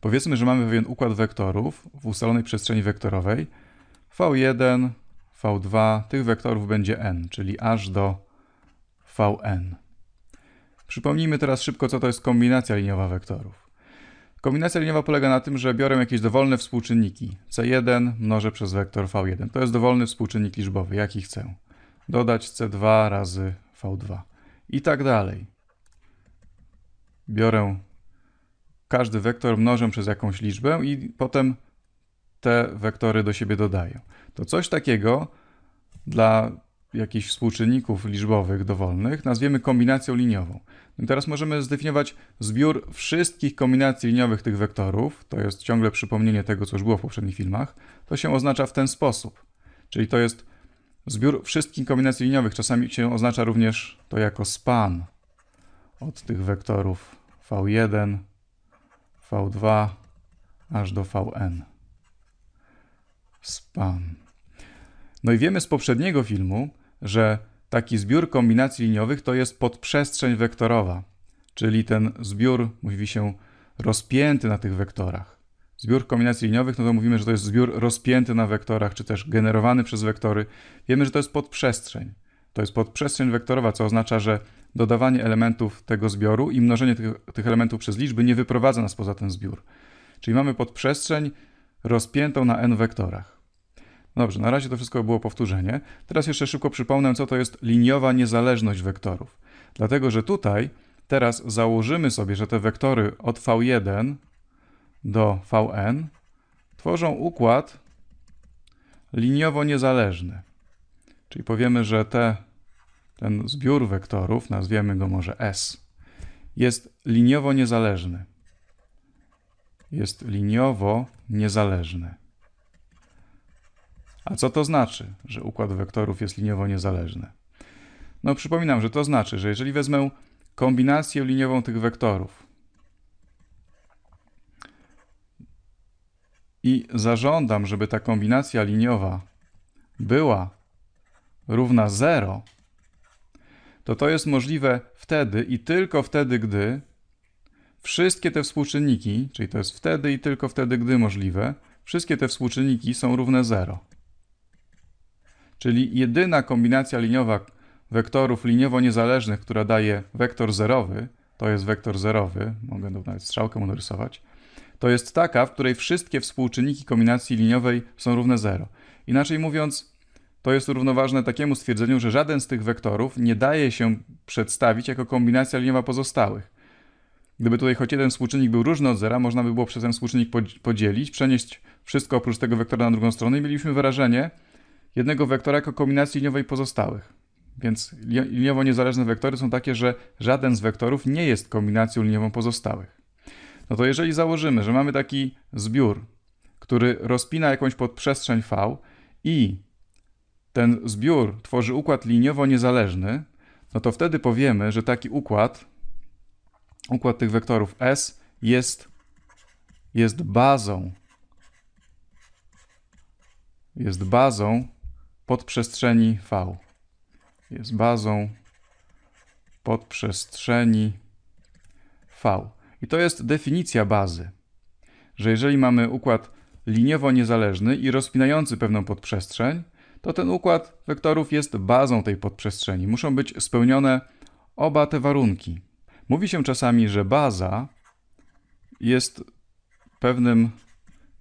Powiedzmy, że mamy pewien układ wektorów w ustalonej przestrzeni wektorowej. V1, V2, tych wektorów będzie n, czyli aż do Vn. Przypomnijmy teraz szybko, co to jest kombinacja liniowa wektorów. Kombinacja liniowa polega na tym, że biorę jakieś dowolne współczynniki. C1 mnożę przez wektor V1. To jest dowolny współczynnik liczbowy, jaki chcę. Dodać C2 razy V2. I tak dalej. Biorę każdy wektor mnożę przez jakąś liczbę i potem te wektory do siebie dodaję. To coś takiego dla jakichś współczynników liczbowych dowolnych nazwiemy kombinacją liniową. No I teraz możemy zdefiniować zbiór wszystkich kombinacji liniowych tych wektorów, to jest ciągle przypomnienie tego, co już było w poprzednich filmach, to się oznacza w ten sposób. Czyli to jest zbiór wszystkich kombinacji liniowych, czasami się oznacza również to jako span od tych wektorów v1, V2 aż do Vn. Span. No i wiemy z poprzedniego filmu, że taki zbiór kombinacji liniowych to jest podprzestrzeń wektorowa, czyli ten zbiór, mówi się, rozpięty na tych wektorach. Zbiór kombinacji liniowych, no to mówimy, że to jest zbiór rozpięty na wektorach, czy też generowany przez wektory. Wiemy, że to jest podprzestrzeń. To jest podprzestrzeń wektorowa, co oznacza, że dodawanie elementów tego zbioru i mnożenie tych, tych elementów przez liczby nie wyprowadza nas poza ten zbiór. Czyli mamy podprzestrzeń rozpiętą na n wektorach. Dobrze, na razie to wszystko było powtórzenie. Teraz jeszcze szybko przypomnę, co to jest liniowa niezależność wektorów. Dlatego, że tutaj teraz założymy sobie, że te wektory od v1 do vn tworzą układ liniowo niezależny. Czyli powiemy, że te ten zbiór wektorów, nazwiemy go może S, jest liniowo niezależny. Jest liniowo niezależny. A co to znaczy, że układ wektorów jest liniowo niezależny? No przypominam, że to znaczy, że jeżeli wezmę kombinację liniową tych wektorów i zażądam, żeby ta kombinacja liniowa była równa 0, to to jest możliwe wtedy i tylko wtedy, gdy wszystkie te współczynniki, czyli to jest wtedy i tylko wtedy, gdy możliwe, wszystkie te współczynniki są równe 0. Czyli jedyna kombinacja liniowa wektorów liniowo niezależnych, która daje wektor zerowy, to jest wektor zerowy, mogę nawet strzałkę mu narysować, to jest taka, w której wszystkie współczynniki kombinacji liniowej są równe 0. Inaczej mówiąc, to jest równoważne takiemu stwierdzeniu, że żaden z tych wektorów nie daje się przedstawić jako kombinacja liniowa pozostałych. Gdyby tutaj choć jeden współczynnik był różny od zera, można by było przez ten współczynnik podzielić, przenieść wszystko oprócz tego wektora na drugą stronę i mieliśmy wyrażenie jednego wektora jako kombinacji liniowej pozostałych. Więc liniowo niezależne wektory są takie, że żaden z wektorów nie jest kombinacją liniową pozostałych. No to jeżeli założymy, że mamy taki zbiór, który rozpina jakąś podprzestrzeń V i ten zbiór tworzy układ liniowo niezależny, no to wtedy powiemy, że taki układ, układ tych wektorów S jest, jest bazą, jest bazą podprzestrzeni V. Jest bazą podprzestrzeni V. I to jest definicja bazy, że jeżeli mamy układ liniowo niezależny i rozpinający pewną podprzestrzeń, to ten układ wektorów jest bazą tej podprzestrzeni. Muszą być spełnione oba te warunki. Mówi się czasami, że baza jest pewnym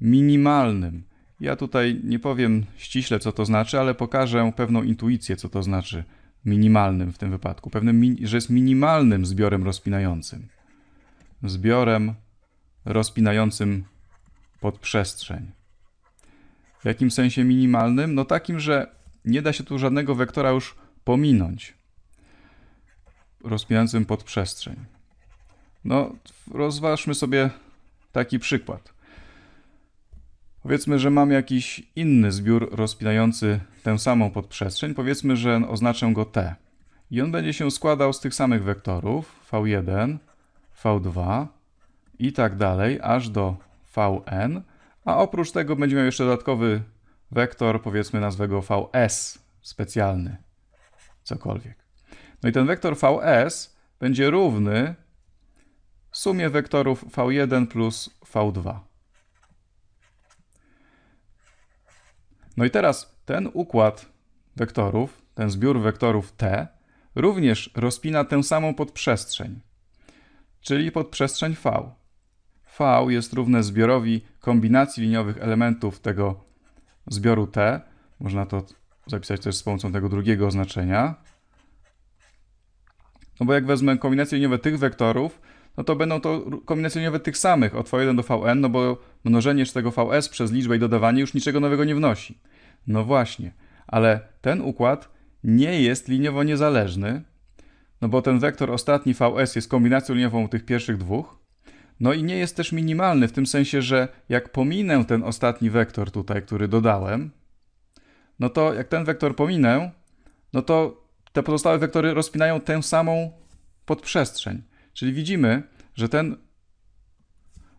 minimalnym. Ja tutaj nie powiem ściśle, co to znaczy, ale pokażę pewną intuicję, co to znaczy minimalnym w tym wypadku. Pewnym, że jest minimalnym zbiorem rozpinającym. Zbiorem rozpinającym podprzestrzeń. W jakim sensie minimalnym? No takim, że nie da się tu żadnego wektora już pominąć, rozpinającym podprzestrzeń. No, rozważmy sobie taki przykład. Powiedzmy, że mam jakiś inny zbiór rozpinający tę samą podprzestrzeń. Powiedzmy, że oznaczę go T. I on będzie się składał z tych samych wektorów V1, V2 i tak dalej, aż do Vn, a oprócz tego będzie miał jeszcze dodatkowy wektor, powiedzmy nazwę go vs, specjalny, cokolwiek. No i ten wektor vs będzie równy sumie wektorów v1 plus v2. No i teraz ten układ wektorów, ten zbiór wektorów t, również rozpina tę samą podprzestrzeń, czyli podprzestrzeń v. V jest równe zbiorowi kombinacji liniowych elementów tego zbioru T. Można to zapisać też z pomocą tego drugiego oznaczenia. No bo jak wezmę kombinacje liniowe tych wektorów, no to będą to kombinacje liniowe tych samych od V1 do Vn, no bo mnożenie tego Vs przez liczbę i dodawanie już niczego nowego nie wnosi. No właśnie, ale ten układ nie jest liniowo niezależny, no bo ten wektor ostatni Vs jest kombinacją liniową tych pierwszych dwóch, no i nie jest też minimalny w tym sensie, że jak pominę ten ostatni wektor tutaj, który dodałem, no to jak ten wektor pominę, no to te pozostałe wektory rozpinają tę samą podprzestrzeń. Czyli widzimy, że ten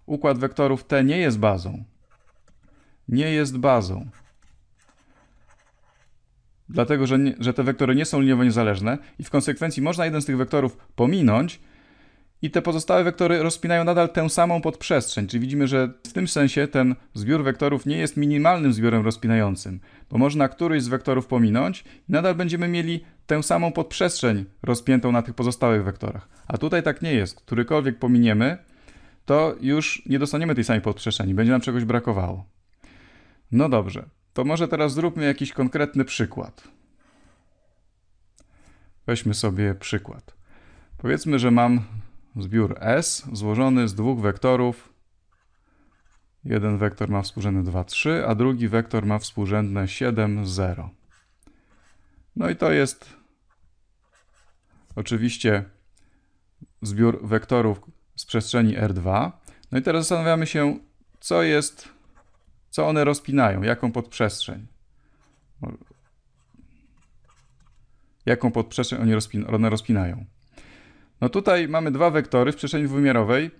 układ wektorów T nie jest bazą. Nie jest bazą. Dlatego, że, nie, że te wektory nie są liniowo niezależne i w konsekwencji można jeden z tych wektorów pominąć, i te pozostałe wektory rozpinają nadal tę samą podprzestrzeń, czyli widzimy, że w tym sensie ten zbiór wektorów nie jest minimalnym zbiorem rozpinającym, bo można któryś z wektorów pominąć i nadal będziemy mieli tę samą podprzestrzeń rozpiętą na tych pozostałych wektorach. A tutaj tak nie jest. Którykolwiek pominiemy, to już nie dostaniemy tej samej podprzestrzeni, będzie nam czegoś brakowało. No dobrze, to może teraz zróbmy jakiś konkretny przykład. Weźmy sobie przykład. Powiedzmy, że mam zbiór S złożony z dwóch wektorów. Jeden wektor ma współrzędne 2, 3, a drugi wektor ma współrzędne 7, 0. No i to jest oczywiście zbiór wektorów z przestrzeni R2. No i teraz zastanawiamy się, co jest, co one rozpinają, jaką podprzestrzeń. Jaką podprzestrzeń one, one rozpinają. No tutaj mamy dwa wektory w przestrzeni dwuwymiarowej,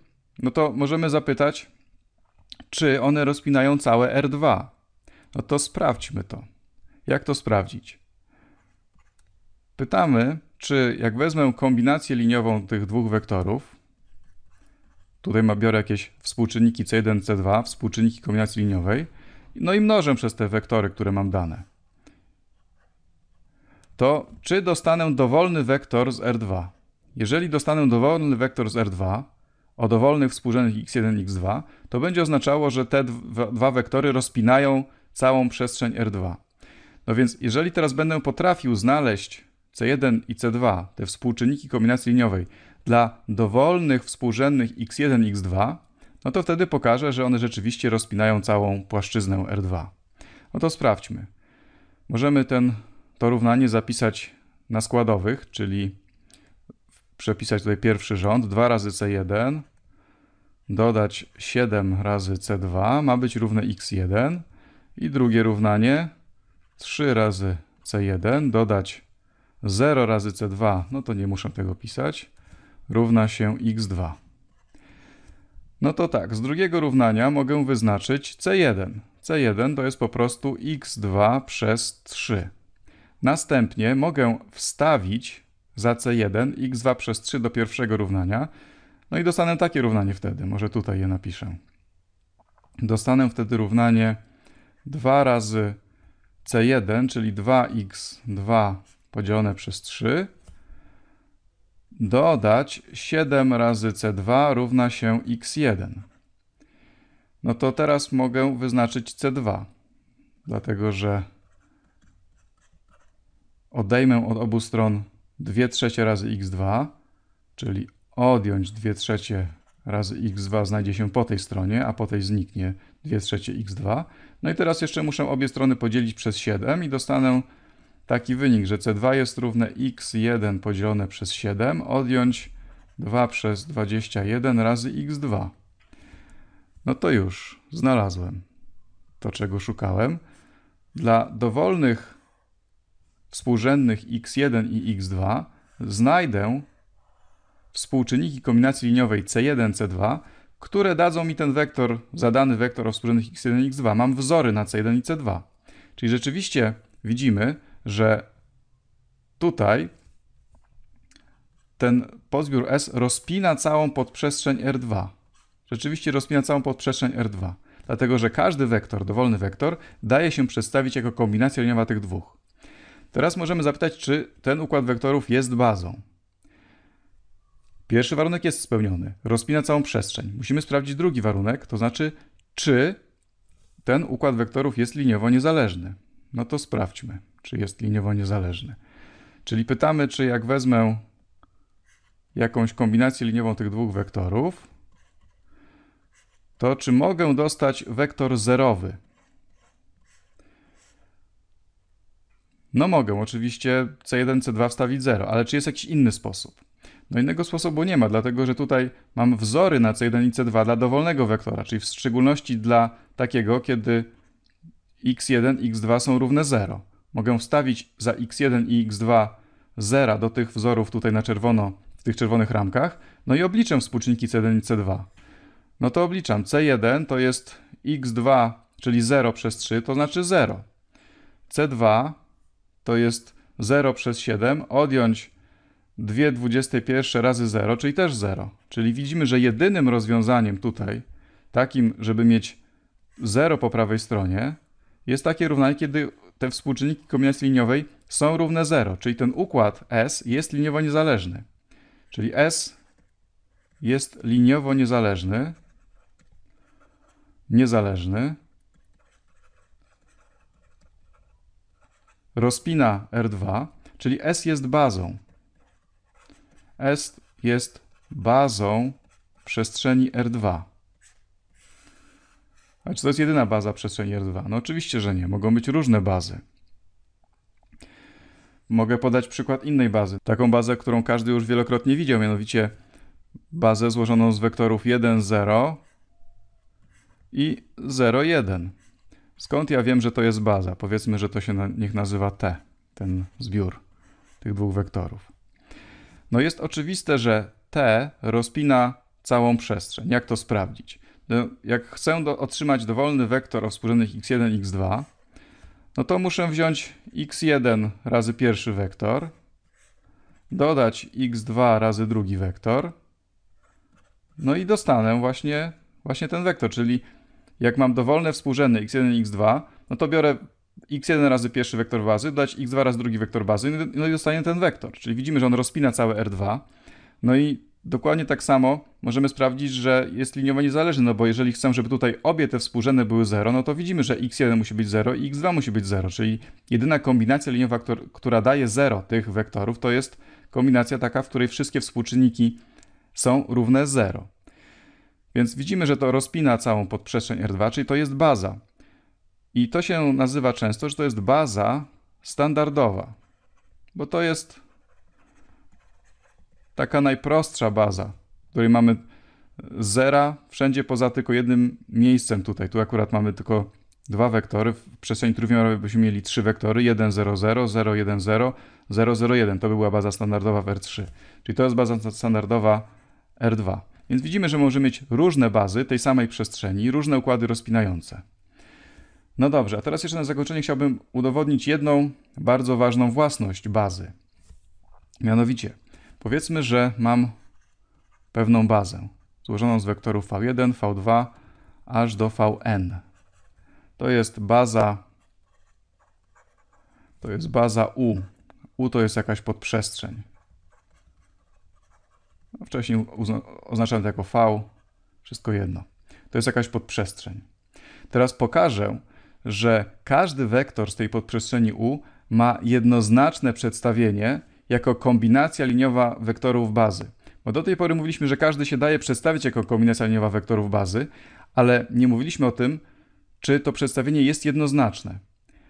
no to możemy zapytać, czy one rozpinają całe R2. No to sprawdźmy to. Jak to sprawdzić? Pytamy, czy jak wezmę kombinację liniową tych dwóch wektorów, tutaj biorę jakieś współczynniki C1, C2, współczynniki kombinacji liniowej, no i mnożę przez te wektory, które mam dane, to czy dostanę dowolny wektor z R2? Jeżeli dostanę dowolny wektor z R2 o dowolnych współrzędnych x1 x2, to będzie oznaczało, że te dwa wektory rozpinają całą przestrzeń R2. No więc jeżeli teraz będę potrafił znaleźć C1 i C2, te współczynniki kombinacji liniowej, dla dowolnych współrzędnych x1 x2, no to wtedy pokażę, że one rzeczywiście rozpinają całą płaszczyznę R2. No to sprawdźmy. Możemy ten, to równanie zapisać na składowych, czyli przepisać tutaj pierwszy rząd, 2 razy C1, dodać 7 razy C2, ma być równe X1 i drugie równanie 3 razy C1, dodać 0 razy C2, no to nie muszę tego pisać, równa się X2. No to tak, z drugiego równania mogę wyznaczyć C1. C1 to jest po prostu X2 przez 3. Następnie mogę wstawić za C1, x2 przez 3 do pierwszego równania. No i dostanę takie równanie wtedy, może tutaj je napiszę. Dostanę wtedy równanie 2 razy C1, czyli 2x2 podzielone przez 3, dodać 7 razy C2 równa się x1. No to teraz mogę wyznaczyć C2, dlatego że odejmę od obu stron 2 trzecie razy x2, czyli odjąć 2 trzecie razy x2 znajdzie się po tej stronie, a po tej zniknie 2 trzecie x2. No i teraz jeszcze muszę obie strony podzielić przez 7 i dostanę taki wynik, że c2 jest równe x1 podzielone przez 7, odjąć 2 przez 21 razy x2. No to już, znalazłem to, czego szukałem. Dla dowolnych współrzędnych x1 i x2 znajdę współczynniki kombinacji liniowej c1, c2, które dadzą mi ten wektor, zadany wektor o współrzędnych x1 i x2. Mam wzory na c1 i c2. Czyli rzeczywiście widzimy, że tutaj ten podzbiór S rozpina całą podprzestrzeń R2. Rzeczywiście rozpina całą podprzestrzeń R2, dlatego że każdy wektor, dowolny wektor, daje się przedstawić jako kombinacja liniowa tych dwóch. Teraz możemy zapytać, czy ten układ wektorów jest bazą. Pierwszy warunek jest spełniony. Rozpina całą przestrzeń. Musimy sprawdzić drugi warunek, to znaczy, czy ten układ wektorów jest liniowo niezależny. No to sprawdźmy, czy jest liniowo niezależny. Czyli pytamy, czy jak wezmę jakąś kombinację liniową tych dwóch wektorów, to czy mogę dostać wektor zerowy, No mogę, oczywiście C1, C2 wstawić 0, ale czy jest jakiś inny sposób? No innego sposobu nie ma, dlatego że tutaj mam wzory na C1 i C2 dla dowolnego wektora, czyli w szczególności dla takiego, kiedy x1, x2 są równe 0. Mogę wstawić za x1 i x2 0 do tych wzorów tutaj na czerwono, w tych czerwonych ramkach, no i obliczę współczynniki C1 i C2. No to obliczam. C1 to jest x2, czyli 0 przez 3, to znaczy 0. C2 to jest 0 przez 7, odjąć 2 21 razy 0, czyli też 0. Czyli widzimy, że jedynym rozwiązaniem tutaj, takim, żeby mieć 0 po prawej stronie, jest takie równanie, kiedy te współczynniki kombinacji liniowej są równe 0, czyli ten układ S jest liniowo niezależny. Czyli S jest liniowo niezależny, niezależny, rozpina R2, czyli S jest bazą. S jest bazą przestrzeni R2. A czy to jest jedyna baza przestrzeni R2? No oczywiście, że nie. Mogą być różne bazy. Mogę podać przykład innej bazy. Taką bazę, którą każdy już wielokrotnie widział, mianowicie bazę złożoną z wektorów 1, 0 i 0, 1. Skąd ja wiem, że to jest baza? Powiedzmy, że to się na, niech nazywa T, ten zbiór tych dwóch wektorów. No jest oczywiste, że T rozpina całą przestrzeń. Jak to sprawdzić? No, jak chcę do, otrzymać dowolny wektor o współrzędnych x1, x2, no to muszę wziąć x1 razy pierwszy wektor, dodać x2 razy drugi wektor, no i dostanę właśnie, właśnie ten wektor, czyli jak mam dowolne współrzędne x1 i x2, no to biorę x1 razy pierwszy wektor bazy, dać x2 razy drugi wektor bazy, no i no dostaję ten wektor. Czyli widzimy, że on rozpina całe R2. No i dokładnie tak samo możemy sprawdzić, że jest liniowo niezależny, no bo jeżeli chcę, żeby tutaj obie te współrzędne były 0, no to widzimy, że x1 musi być 0 i x2 musi być 0, czyli jedyna kombinacja liniowa, która daje 0 tych wektorów, to jest kombinacja taka, w której wszystkie współczynniki są równe 0. Więc widzimy, że to rozpina całą podprzestrzeń R2, czyli to jest baza. I to się nazywa często, że to jest baza standardowa, bo to jest taka najprostsza baza, w której mamy zera wszędzie poza tylko jednym miejscem tutaj. Tu akurat mamy tylko dwa wektory. W przestrzeni trójwymiarowej byśmy mieli trzy wektory, 1, 0, 0, 0, 1, 0, 0, 0, 1. To by była baza standardowa w R3. Czyli to jest baza standardowa R2. Więc widzimy, że może mieć różne bazy tej samej przestrzeni, różne układy rozpinające. No dobrze, a teraz jeszcze na zakończenie chciałbym udowodnić jedną bardzo ważną własność bazy. Mianowicie, powiedzmy, że mam pewną bazę złożoną z wektorów v1, v2 aż do vn. To jest baza to jest baza U. U to jest jakaś podprzestrzeń wcześniej oznaczałem to jako V, wszystko jedno. To jest jakaś podprzestrzeń. Teraz pokażę, że każdy wektor z tej podprzestrzeni U ma jednoznaczne przedstawienie jako kombinacja liniowa wektorów bazy. Bo do tej pory mówiliśmy, że każdy się daje przedstawić jako kombinacja liniowa wektorów bazy, ale nie mówiliśmy o tym, czy to przedstawienie jest jednoznaczne.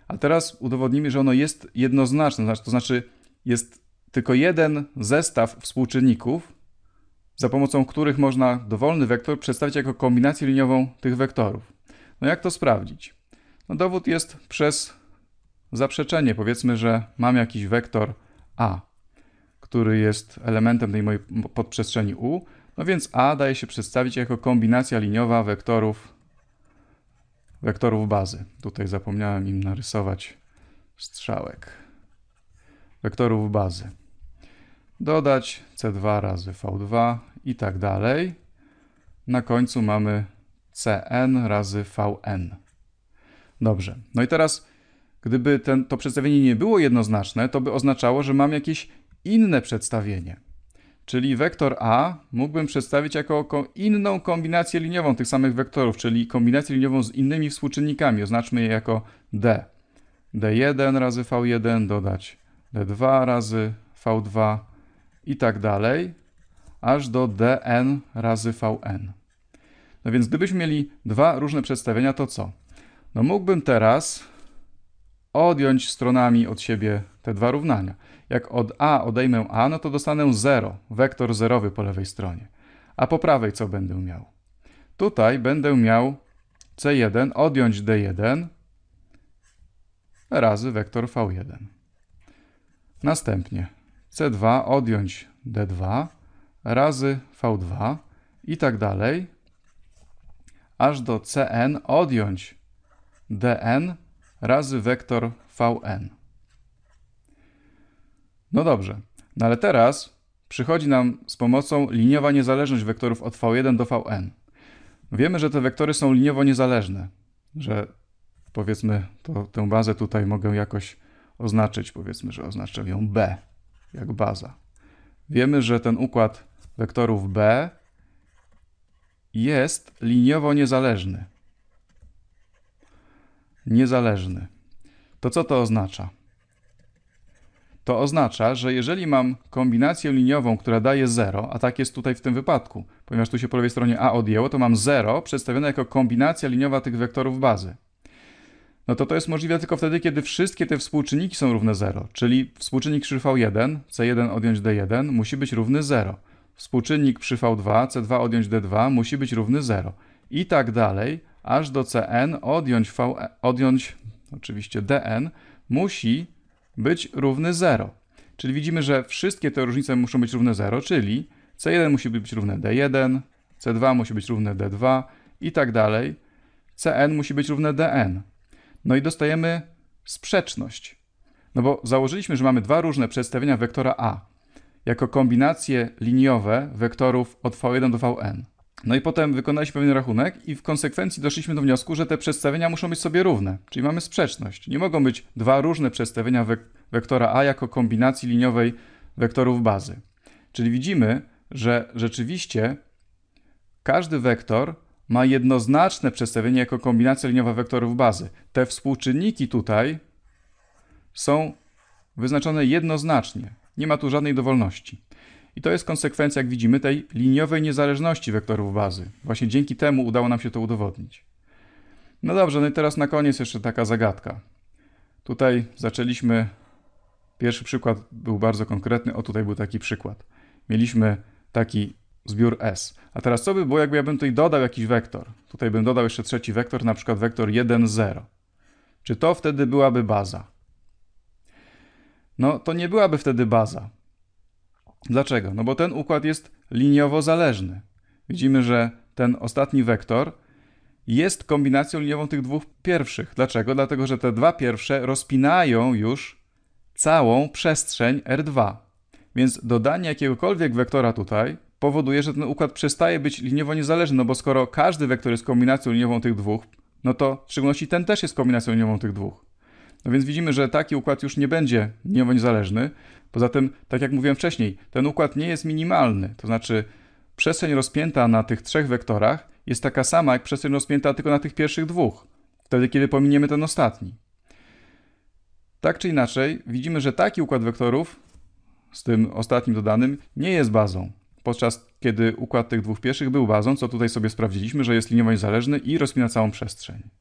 A teraz udowodnimy, że ono jest jednoznaczne, to znaczy, znaczy jest tylko jeden zestaw współczynników, za pomocą których można dowolny wektor przedstawić jako kombinację liniową tych wektorów. No jak to sprawdzić? No dowód jest przez zaprzeczenie. Powiedzmy, że mam jakiś wektor A, który jest elementem tej mojej podprzestrzeni U, no więc A daje się przedstawić jako kombinacja liniowa wektorów, wektorów bazy. Tutaj zapomniałem im narysować strzałek. Wektorów bazy. Dodać C2 razy V2 i tak dalej. Na końcu mamy Cn razy Vn. Dobrze, no i teraz gdyby ten, to przedstawienie nie było jednoznaczne, to by oznaczało, że mam jakieś inne przedstawienie. Czyli wektor A mógłbym przedstawić jako inną kombinację liniową tych samych wektorów, czyli kombinację liniową z innymi współczynnikami. Oznaczmy je jako D. D1 razy V1 dodać D2 razy V2 i tak dalej aż do dn razy vn. No więc gdybyśmy mieli dwa różne przedstawienia, to co? No mógłbym teraz odjąć stronami od siebie te dwa równania. Jak od a odejmę a, no to dostanę 0, wektor zerowy po lewej stronie. A po prawej co będę miał? Tutaj będę miał c1 odjąć d1 razy wektor v1. Następnie c2 odjąć d2 razy V2 i tak dalej, aż do Cn odjąć Dn razy wektor Vn. No dobrze, no ale teraz przychodzi nam z pomocą liniowa niezależność wektorów od V1 do Vn. Wiemy, że te wektory są liniowo niezależne, że powiedzmy, to, tę bazę tutaj mogę jakoś oznaczyć, powiedzmy, że oznaczę ją B, jak baza. Wiemy, że ten układ wektorów B jest liniowo niezależny. Niezależny. To co to oznacza? To oznacza, że jeżeli mam kombinację liniową, która daje 0, a tak jest tutaj w tym wypadku, ponieważ tu się po lewej stronie A odjęło, to mam 0 przedstawione jako kombinacja liniowa tych wektorów bazy. No to to jest możliwe tylko wtedy, kiedy wszystkie te współczynniki są równe 0, czyli współczynnik krzyżów V1, C1 odjąć D1, musi być równy 0 współczynnik przy V2, C2 odjąć D2 musi być równy 0. I tak dalej, aż do Cn odjąć, v, odjąć oczywiście Dn musi być równy 0. Czyli widzimy, że wszystkie te różnice muszą być równe 0, czyli C1 musi być równe D1, C2 musi być równe D2 i tak dalej. Cn musi być równe Dn. No i dostajemy sprzeczność. No bo założyliśmy, że mamy dwa różne przedstawienia wektora A jako kombinacje liniowe wektorów od v1 do vn. No i potem wykonaliśmy pewien rachunek i w konsekwencji doszliśmy do wniosku, że te przedstawienia muszą być sobie równe, czyli mamy sprzeczność. Nie mogą być dwa różne przedstawienia wek wektora a jako kombinacji liniowej wektorów bazy. Czyli widzimy, że rzeczywiście każdy wektor ma jednoznaczne przedstawienie jako kombinacja liniowa wektorów bazy. Te współczynniki tutaj są wyznaczone jednoznacznie. Nie ma tu żadnej dowolności. I to jest konsekwencja, jak widzimy, tej liniowej niezależności wektorów bazy. Właśnie dzięki temu udało nam się to udowodnić. No dobrze, no i teraz na koniec jeszcze taka zagadka. Tutaj zaczęliśmy, pierwszy przykład był bardzo konkretny, o tutaj był taki przykład. Mieliśmy taki zbiór S. A teraz co by było, jakby ja bym tutaj dodał jakiś wektor? Tutaj bym dodał jeszcze trzeci wektor, na przykład wektor 1, 0. Czy to wtedy byłaby baza? no to nie byłaby wtedy baza. Dlaczego? No bo ten układ jest liniowo zależny. Widzimy, że ten ostatni wektor jest kombinacją liniową tych dwóch pierwszych. Dlaczego? Dlatego, że te dwa pierwsze rozpinają już całą przestrzeń R2. Więc dodanie jakiegokolwiek wektora tutaj powoduje, że ten układ przestaje być liniowo niezależny, no bo skoro każdy wektor jest kombinacją liniową tych dwóch, no to w szczególności ten też jest kombinacją liniową tych dwóch. No więc widzimy, że taki układ już nie będzie nieoń zależny. Poza tym, tak jak mówiłem wcześniej, ten układ nie jest minimalny, to znaczy przestrzeń rozpięta na tych trzech wektorach jest taka sama jak przestrzeń rozpięta tylko na tych pierwszych dwóch, wtedy kiedy pominiemy ten ostatni. Tak czy inaczej, widzimy, że taki układ wektorów z tym ostatnim dodanym nie jest bazą, podczas kiedy układ tych dwóch pierwszych był bazą, co tutaj sobie sprawdziliśmy, że jest liniowo niezależny i rozpina całą przestrzeń.